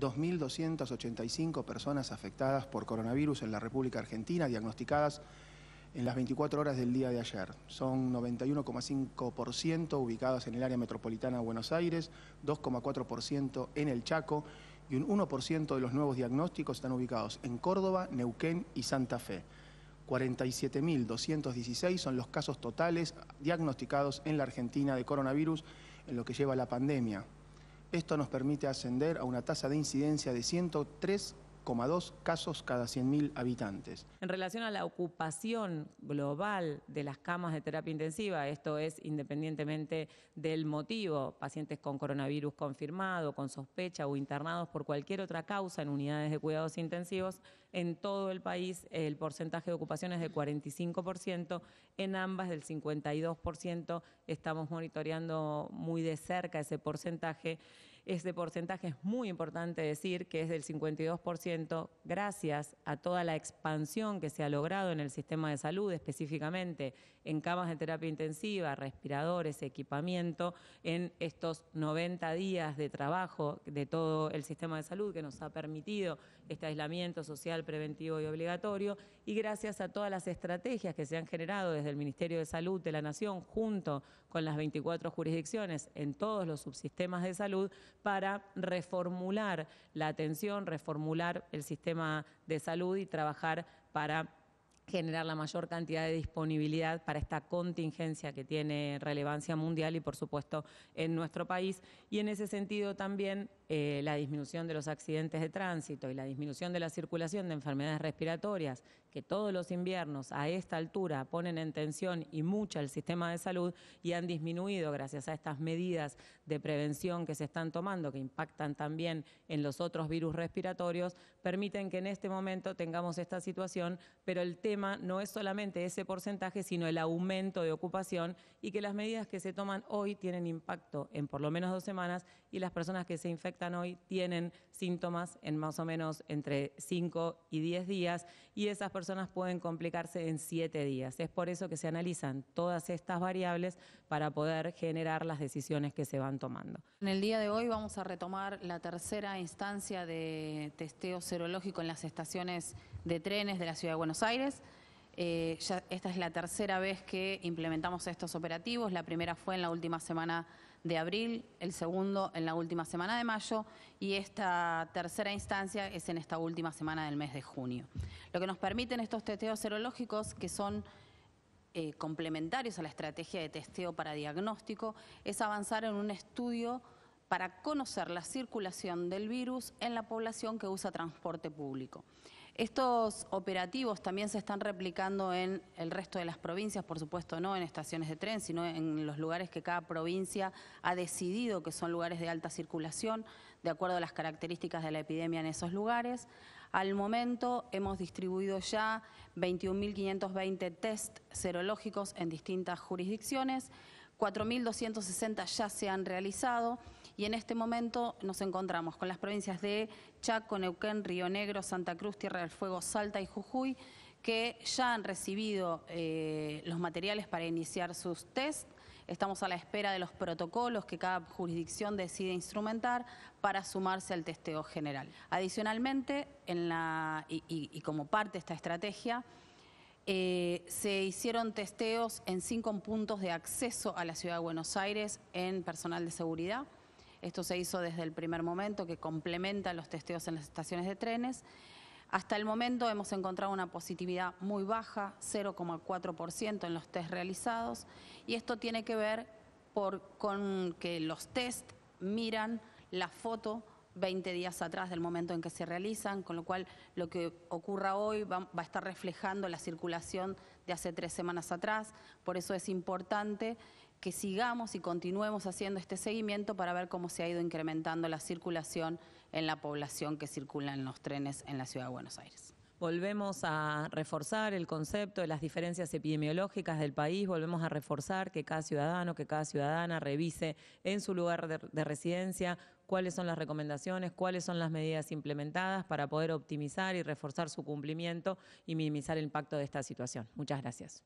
2.285 personas afectadas por coronavirus en la República Argentina, diagnosticadas en las 24 horas del día de ayer. Son 91,5% ubicadas en el área metropolitana de Buenos Aires, 2,4% en el Chaco y un 1% de los nuevos diagnósticos están ubicados en Córdoba, Neuquén y Santa Fe. 47.216 son los casos totales diagnosticados en la Argentina de coronavirus en lo que lleva la pandemia. Esto nos permite ascender a una tasa de incidencia de 103 casos cada 100.000 habitantes. En relación a la ocupación global de las camas de terapia intensiva, esto es independientemente del motivo, pacientes con coronavirus confirmado, con sospecha o internados por cualquier otra causa en unidades de cuidados intensivos, en todo el país el porcentaje de ocupación es de 45%, en ambas del 52%, estamos monitoreando muy de cerca ese porcentaje. Ese porcentaje es muy importante decir que es del 52% gracias a toda la expansión que se ha logrado en el sistema de salud, específicamente en camas de terapia intensiva, respiradores, equipamiento, en estos 90 días de trabajo de todo el sistema de salud que nos ha permitido este aislamiento social preventivo y obligatorio y gracias a todas las estrategias que se han generado desde el Ministerio de Salud de la Nación junto con las 24 jurisdicciones en todos los subsistemas de salud para reformular la atención, reformular el sistema de salud y trabajar para generar la mayor cantidad de disponibilidad para esta contingencia que tiene relevancia mundial y por supuesto en nuestro país. Y en ese sentido también eh, la disminución de los accidentes de tránsito y la disminución de la circulación de enfermedades respiratorias que todos los inviernos a esta altura ponen en tensión y mucha el sistema de salud y han disminuido gracias a estas medidas de prevención que se están tomando, que impactan también en los otros virus respiratorios, permiten que en este momento tengamos esta situación, pero el tema no es solamente ese porcentaje, sino el aumento de ocupación y que las medidas que se toman hoy tienen impacto en por lo menos dos semanas y las personas que se infectan hoy tienen síntomas en más o menos entre 5 y 10 días y esas personas pueden complicarse en siete días. Es por eso que se analizan todas estas variables para poder generar las decisiones que se van tomando. En el día de hoy vamos a retomar la tercera instancia de testeo serológico en las estaciones de trenes de la Ciudad de Buenos Aires. Eh, esta es la tercera vez que implementamos estos operativos, la primera fue en la última semana de abril, el segundo en la última semana de mayo y esta tercera instancia es en esta última semana del mes de junio. Lo que nos permiten estos testeos serológicos, que son eh, complementarios a la estrategia de testeo para diagnóstico, es avanzar en un estudio para conocer la circulación del virus en la población que usa transporte público. Estos operativos también se están replicando en el resto de las provincias, por supuesto no en estaciones de tren, sino en los lugares que cada provincia ha decidido que son lugares de alta circulación, de acuerdo a las características de la epidemia en esos lugares. Al momento hemos distribuido ya 21.520 test serológicos en distintas jurisdicciones. 4.260 ya se han realizado y en este momento nos encontramos con las provincias de Chaco, Neuquén, Río Negro, Santa Cruz, Tierra del Fuego, Salta y Jujuy, que ya han recibido eh, los materiales para iniciar sus test. Estamos a la espera de los protocolos que cada jurisdicción decide instrumentar para sumarse al testeo general. Adicionalmente, y como parte de esta estrategia, eh, se hicieron testeos en cinco puntos de acceso a la ciudad de Buenos Aires en personal de seguridad. Esto se hizo desde el primer momento, que complementa los testeos en las estaciones de trenes. Hasta el momento hemos encontrado una positividad muy baja, 0,4% en los test realizados, y esto tiene que ver con que los test miran la foto 20 días atrás del momento en que se realizan, con lo cual lo que ocurra hoy va, a estar reflejando la circulación de hace tres semanas atrás. Por eso es importante que sigamos y continuemos haciendo este seguimiento para ver cómo se ha ido incrementando la circulación en la población que circula en los trenes en la Ciudad de Buenos Aires. Volvemos a reforzar el concepto de las diferencias epidemiológicas del país, volvemos a reforzar que cada ciudadano, que cada ciudadana revise en su lugar de residencia cuáles son las recomendaciones, cuáles son las medidas implementadas para poder optimizar y reforzar su cumplimiento y minimizar el impacto de esta situación. Muchas gracias.